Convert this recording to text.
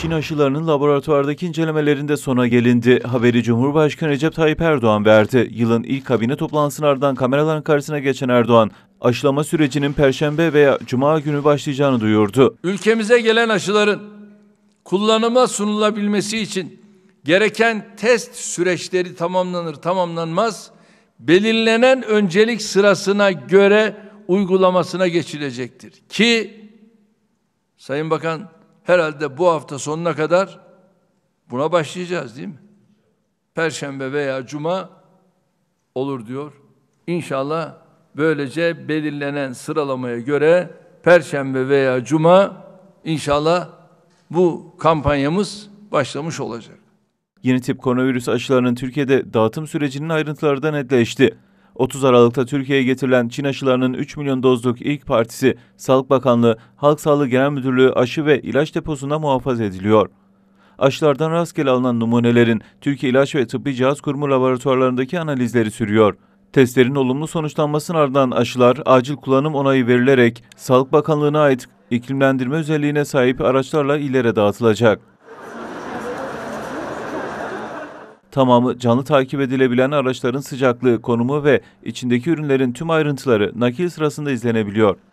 Çin aşılarının laboratuvardaki incelemelerinde sona gelindi. Haberi Cumhurbaşkanı Recep Tayyip Erdoğan verdi. Yılın ilk kabine toplantısının ardından kameraların karşısına geçen Erdoğan, aşılama sürecinin perşembe veya cuma günü başlayacağını duyurdu. Ülkemize gelen aşıların kullanıma sunulabilmesi için gereken test süreçleri tamamlanır tamamlanmaz belirlenen öncelik sırasına göre uygulamasına geçilecektir. Ki Sayın Bakan herhalde bu hafta sonuna kadar buna başlayacağız değil mi? Perşembe veya cuma olur diyor. İnşallah böylece belirlenen sıralamaya göre perşembe veya cuma inşallah bu kampanyamız başlamış olacak. Yeni tip koronavirüs aşılarının Türkiye'de dağıtım sürecinin ayrıntıları da netleşti. 30 Aralık'ta Türkiye'ye getirilen Çin aşılarının 3 milyon dozluk ilk partisi Sağlık Bakanlığı Halk Sağlığı Genel Müdürlüğü aşı ve ilaç deposunda muhafaza ediliyor. Aşılardan rastgele alınan numunelerin Türkiye İlaç ve Tıbbi Cihaz Kurumu laboratuvarlarındaki analizleri sürüyor. Testlerin olumlu sonuçlanmasının ardından aşılar acil kullanım onayı verilerek Sağlık Bakanlığı'na ait iklimlendirme özelliğine sahip araçlarla illere dağıtılacak. Tamamı canlı takip edilebilen araçların sıcaklığı, konumu ve içindeki ürünlerin tüm ayrıntıları nakil sırasında izlenebiliyor.